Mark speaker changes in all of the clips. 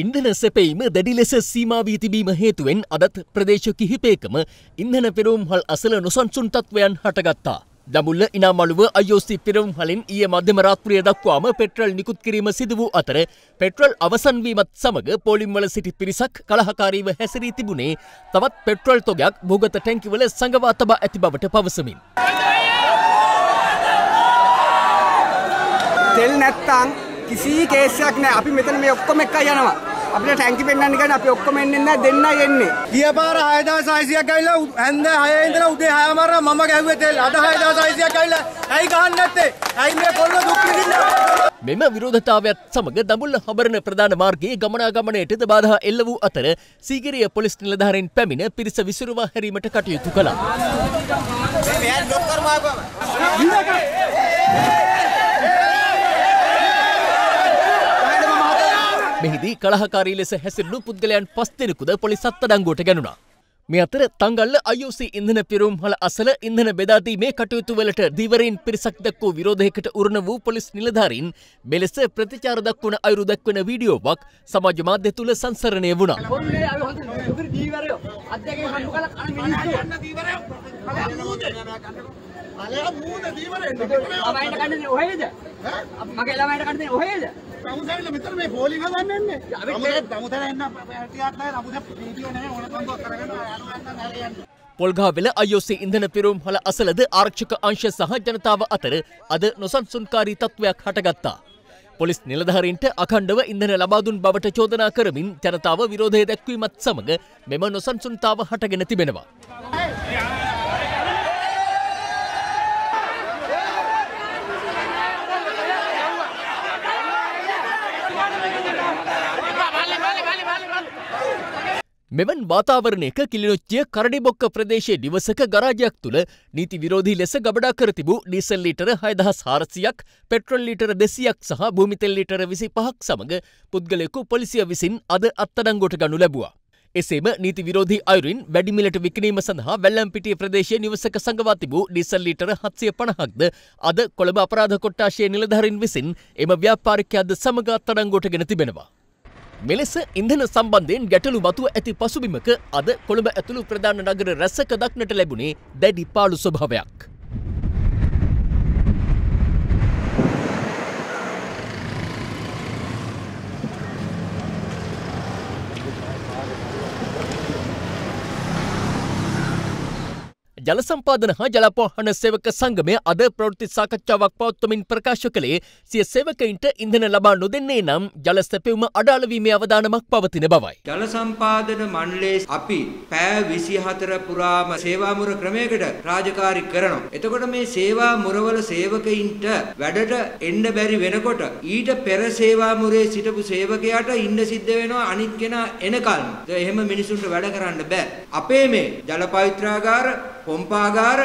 Speaker 1: ඉන්ධන සැපැයිම දැඩි ලෙස සීමාවී තිබීම හේතුවෙන් අදත් ප්‍රදේශ කිහිපේකම ඉන්ධන පෙරවුම් හල් අසල නොසන්සුන් තත්ත්වයන් හටගත්තා. දමුල්ල ඉනාමළුව අයෝස්ති පෙරවුම් හලින් ඊය මධ්‍යමරාත්‍රිය දක්වාම පෙට්‍රල් නිකුත් කිරීම සිදු වූ අතර පෙට්‍රල් අවසන්වීමත් සමඟ පොලිම්වල සිටි පිරිසක් කලහකාරීව හැසිරී තිබුණේ තවත් පෙට්‍රල් තොගයක් භෝගත ටැංකිවල සඟවා තබා ඇති බවට පවසමින්. තෙල් නැත්තං කිසි කේසයක් නෑ අපි මෙතන මේ ඔක්කොම එක යනවා අපිට ටැංකි පෙන්වන්න ගන්න අපි ඔක්කොම එන්නේ නැහැ දෙන්නයි එන්නේ ගිය පාර 6600ක් ඇවිල්ලා හැන්ද 6 ඉඳලා උදේ 6 මාර මම ගැහුවේ තෙල් අද 6600ක් ඇවිල්ලා ඇයි ගහන්නේ නැත්තේ ඇයි මේ කොල්ල දුක් විඳින්නේ මෙම විරෝධතාවයත් සමග දඹුල්ල හබරන ප්‍රධාන මාර්ගයේ ගමනාගමනයටද බාධා එල්ල වූ අතර සීගිරිය පොලිස් නිලධාරීන් පැමිණ පිරිස විසිරුවා හැරීමට කටයුතු කළා. එහිදී කලහකාරී ලෙස හැසිරුණු පුද්ගලයන් පස් දෙනෙකුද පොලිස් අත්අඩංගුවට ගැනුණා. මේ අතර තංගල්ල IOC ඉන්ධන පිරුම් හල අසල ඉන්ධන බෙදාදීමේ කටයුතු වලට දීවරයින් පිරිසක් දක්වූ විරෝධයකට උරණ වූ පොලිස් නිලධාරීන් මෙලෙස ප්‍රතිචාර දක්වන අයුරු දක්වන වීඩියෝවක් සමාජ මාධ්‍ය තුළ සංසරණය වුණා. අලයා මූණ දීවරෙන්න ළමයින්ට කන්නේ ඔහෙද මගේ ළමයින්ට කන්නේ ඔහෙද තමුසැන්න මෙතන මේ බෝලිං හදන්නේ නැහැ තමුසැන්න එන්න පැටියක් නැහැ තමුසැ පීඩිය නැහැ ඕන තන්දෝ කරගෙන යනවා නම් හරියන්නේ පොල්ගාවෙල අයෝසේ ඉඳන පිරුම් හල අසලද ආරක්ෂක අංශ සහ ජනතාව අතර අද නොසන්සුන්කාරී තත්ත්වයක් හටගත්තා. පොලිස් නිලධහරින්ට අකණ්ඩව ඉඳන ලබාදුන් බවට චෝදනා කරමින් ජනතාව විරෝධය දැක්වීමත් සමඟ මෙම නොසන්සුන්තාව හටගෙන තිබෙනවා. මෙවන් වාතාවරණයක කිලිනොච්චිය කරඩිබොක්ක ප්‍රදේශයේ නිවසක ගරාජයක් තුළ නීති විරෝධී ලෙස ගබඩා කර තිබූ ඩීසල් ලීටර හයදහස් හාරසියක් පෙට්‍රල් ලීටර දෙසියක් සහ භූමිතෙල් ලීටර විසි පහක් සමඟ පුද්ගලයෙකු පොලිසිය විසින් අද අත්තඩංගොට ගනු ලැබවා. එසේම නීති විරෝධී අයුරින් වැඩිමිලට විකිනීම සඳහා වැල්ලම්පිටිය ප්‍රදේශය නිවසක සඟවා තිබූ ඩිසල් ලීටර හත්සය පණහක්ද අද කොළඹ අපරාධ කොට්ටාශය නිලධහරින් විසින් එම ව්‍යාපාරිකයක්ද සමඟ අත්තඩංගොටගෙන තිබෙනවා. මෙලෙස ඉන්ධන සම්බන්ධයෙන් ගැටලු මතුව ඇති පසුබිමක අද කොළඹ ඇතුළු ප්‍රධාන නගර රැසක දක්නට ලැබුණේ දැඩි පාළු ස්වභාවයක්. ජලසම්පාදන හා ජලපෝහන සෙවක සංගමය අද ප්‍රෘති සාකච්ඡාවක් පවත්තුමින් ප්‍රකාශ කළේ සිය සෙවකයින්ට ඉඳන ලබා නොදෙන්නේ නම් ජලස්තැපවුම අඩාලවීමේ අවධානමක් පවතින බවයි. ජලසම්පාදන මණ්ඩලේ අපි පෑ විසිහතර පුරාම සේවාමුර ක්‍රමයකට රාජකාරි කරනවා. එතකොට මේ සේවා මුරවල සේවකයින්ට වැඩට එන්න බැරි වෙනකොට ඊට පෙර සේවාමුරේ සිටපු සේවකයාට ඉන්න සිද්ධ වෙනවා අනිත් කෙනා එනකල්ම. එහෙම මිනිසුන්ට වැඩ කරන්න බෑ. අපේ මේ ජලපවිත්‍රාගාර pagar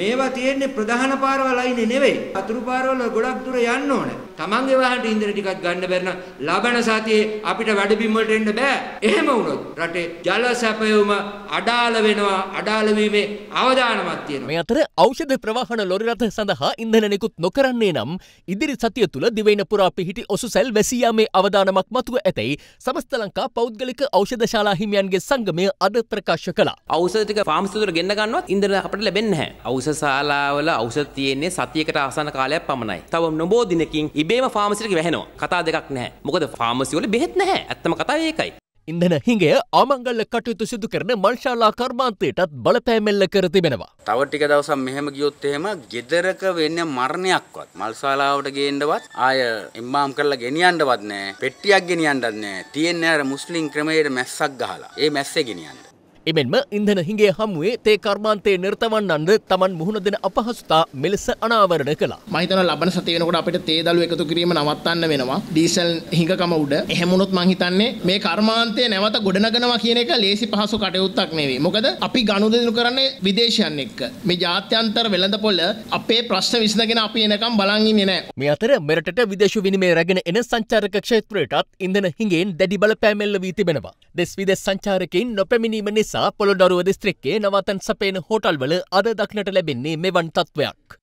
Speaker 1: මේවා තියෙන්නේ ප්‍රධාන පාරවල් අයිනේ නෙවෙයි. අතුරු පාරවල් ගොඩක් දුර යන්න ඕනේ. Tamange වාහනට ඉන්ධන ටිකක් ගන්න බැරි නම් ලබන සතියේ අපිට වැඩබිම් වලට එන්න බෑ. එහෙම වුණොත් රටේ ජල සැපයුම අඩාල වෙනවා. අඩාල වීමේ අවදානමක් තියෙනවා. මේ අතර ඖෂධ ප්‍රවාහන ලොරි රථ සඳහා ඉන්ධන නිකුත් නොකරන්නේ නම් ඉදිරි සතිය තුල දිවයින පුරා පිහිටි ඔසුසැල් වැසියාමේ අවදානමක් මතුව ඇතැයි සමස්ත ලංකා පෞද්ගලික ඖෂධ ශාලා හිමියන්ගේ සංගමය අද ප්‍රකාශ කළා. ඖෂධ ටික ෆාම්ස් තුලට ගෙන්න ගන්නවත් ඉන්ධන අපිට ලැබෙන්නේ නැහැ. ඖෂ ශාලාවල ඖෂධ තියෙන්නේ සතියකට ආසන්න කාලයක් පමණයි. තව නොබෝ දිනකින් ඉබේම ෆාමසිට වැහෙනවා. කතා දෙකක් නැහැ. මොකද ෆාමසි වල බෙහෙත් නැහැ. ඇත්තම කතාව ඒකයි. ඉන්දන හිගේ අමංගල්ල කටයුතු සිදු කරන මංශාලා කර්මාන්තයටත් බලපෑමෙල්ල කර තිබෙනවා. තව ටික දවසක් මෙහෙම ගියොත් එහෙම ගෙදරක වෙන්න මරණයක්වත් මල්ශාලාවට ගේන්නවත් ආය එම්බාම් කරලා ගෙනියන්නවත් නැහැ. පෙට්ටියක් ගෙනියන්නත් නැහැ. තියෙන්නේ අර මුස්ලිම් ක්‍රමයේ මැස්සක් ගහලා. ඒ මැස්සේ ගෙනියන්න. එමෙන්ම ඉන්ධන හිගේ හමුවේ තේ කර්මාන්තයේ නිර්තවන්නන්ද තමන් මුහුණ දෙන අපහසුතා මෙලෙස අනාවරණ කළා. මහිතන ලබන සතිය වෙනකොට අපිට තේ දළු එකතු කිරීම නවත්තන්න වෙනවා. ඩීසල් හිඟකම උඩ. එහෙම වුණොත් මං හිතන්නේ මේ කර්මාන්තය නැවත ගොඩනගනවා කියන එක ලේසි පහසු කටයුත්තක් නෙවෙයි. මොකද අපි ගනුදෙනු කරන්නේ විදේශයන් එක්ක. මේ ජාත්‍යන්තර වෙළඳපොළ අපේ ප්‍රශ්න විසඳගෙන අපි එනකම් බලන් ඉන්නේ නැහැ. මේ අතර මෙරටට විදේශ විනිමය රැගෙන එන සංචාරක ක්ෂේත්‍රයටත් ඉන්ධන හිඟෙන් දැඩි බලපෑම් එල්ල වී තිබෙනවා. දෙස්විදෙස් සංචාරකින් නොපැමිණීම නිසා පොළොඩොරුව දිස්ත්‍රික්කේ නවතැන් සපයන හෝටල්වල අද දක්නට ලැබෙන්නේ මෙවන් තත්ත්වයක්.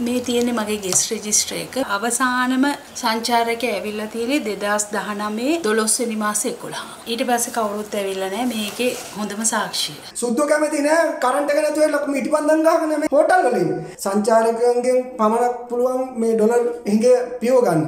Speaker 1: මේ තියෙන්නේ මගේ ගෙස් රෙජිස්ටර් එක. අවසානම සංචාරක ඇවිල්ලා තියෙන්නේ 2019 12 වෙනි මාසේ 11. ඊට පස්සේ කවුරුත් ඇවිල්ලා නැහැ. මේකේ හොඳම සාක්ෂිය. සුද්ධ කැමති නැහැ. කරන්ට් එක නැතුව ලොකු මිටිපන්දම් ගහගෙන මේ හෝටල් වලින් සංචාරකයන්ගෙන් පමණක් පුළුවන් මේ ඩොලර් හිඟේ පියව ගන්න.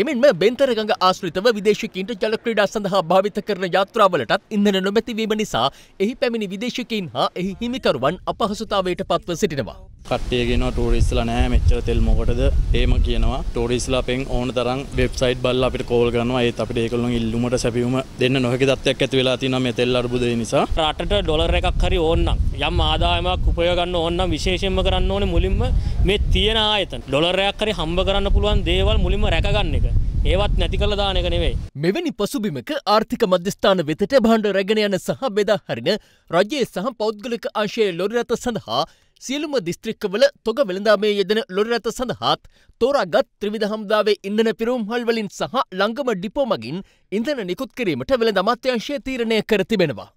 Speaker 1: එමෙන්ම බෙන්තරගඟ ආශ්‍රිතව විදේශිකින්ට ජල ක්‍රීඩා සඳහා භාවිත කරන යාත්‍රාවලටත් ඉන්ධන නොමැතිවීම නිසා එහි පැමිණි විදේශිකින් හා එහි හිමිකරුවන් අපහසුතාවයට පත්ව සිටිනවා. කට්ටිය කියනවා ටූරිස්ලා නෑ මෙච්චර තෙල් මොකටද එහෙම කියනවා ටූරිස්ලා අපෙන් ඕන තරම් වෙබ්සයිට් බලලා අපිට කෝල් කරනවා ඒත් අපිට ඒගොල්ලෝ ඉල්ලුමට සැපයුම දෙන්න නොහැකි තත්ත්වයක් ඇති වෙලා තියෙනවා මේ තෙල් අර්බුදය නිසා රටට ඩොලර් එකක් හරි ඕන නම් යම් ආදායමක් උපයෝග ගන්න ඕන නම් විශේෂයෙන්ම කරන්න ඕනේ මුලින්ම මේ තියෙන ආයතන ඩොලර් එකක් හරි හම්බ කරන්න පුළුවන් දේවල් මුලින්ම රැකගන්න එක ඒවත් නැති කළ දානක නෙවෙයි. මෙවැනි පසුබිමක ආර්ථික මධ්‍යස්ථාන වෙතට භාණ්ඩ රැගෙන යන සහ බෙදා හරින රජයේ සහ පෞද්ගලික අංශයේ ලොරිරත සඳහා සියලුම දිස්ත්‍රික්කවල තොග වෙළඳාමේ යෙදෙන ලොරිරත සඳහාත් තෝරාගත් ත්‍රිවිධ හමුදාවේ ඉන්ධන පිරුම්හල් වලින් සහ ලංගම ඩිපෝ මගින් ඉන්ධන නිකුත් කිරීමට වෙළඳ අමාත්‍යංශය තීරණය කර තිබෙනවා.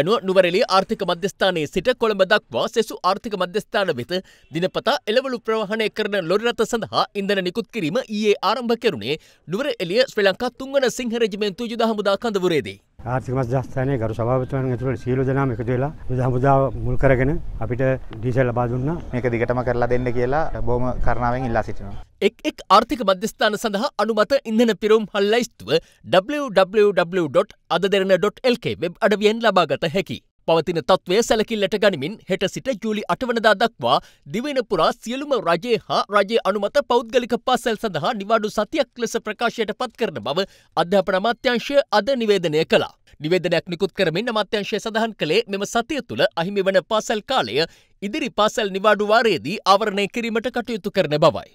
Speaker 1: යනුව නුවරලි ආර්ථික මධ්‍යස්ථානයේ සිට කොළඹ දක්වා සෙසු ආර්ථික මධ්‍යස්ථාන වෙත දිනපතා එළවලු ප්‍රවහණය කරන ලොරිරත සඳහා ඉන්ධන නිකුත් කිරීම ඊයේ ආරම්භ කෙරුණේ නුවර එලිය ශ්‍රී ලංකා තුන්වන සිංහ රෙජිමෙන්තු යුද හමුදා කඳවුරේදී. ආර්ථික මස් දස්ථානයේ ගරු සභාපතිවරුන් ඇතුළු සියලු දෙනාම එකතු වෙලා යුද හමුදාව මුල් කරගෙන අපිට ඩීසල් ලබා දුන්නා. මේක දිගටම කරලා දෙන්න කියලා බොහොම කරුණාවෙන් ඉල්ලා සිටිනවා. එක් එක් ආර්ථික මධ්‍යස්ථාන සඳහා අනුමත ඉන්ධන පිරුම් හල්ලයිස්තුව www.අදදරන.lk වෙබ් අඩවියෙන් ලබාගත හැකි. පවතින තත්ත්වය සැලකිල්ලට ගනිමින් හෙට සිට ජූලි අටවනදා දක්වා දිවෙනපුරා සියලුම රජය හා රජය අනුමත පෞද්ගලික පාසැල් සඳහා නිවාඩු සතියක් ලෙස ප්‍රකාශයට පත් කරන බව අධ්‍යාපන අමාත්‍යංශය අද නිවේදනය කළා. නිවේදනයක් නිකුත් කරමින් අමාත්‍යංශය සඳහන් කළේ මෙම සතිය තුළ අහිමි වන පාසැල් කාලය ඉදිරි පාසැල් නිවාඩු වාරයේදී ආවරණය කිරීමට කටයුතු කරන බවයි.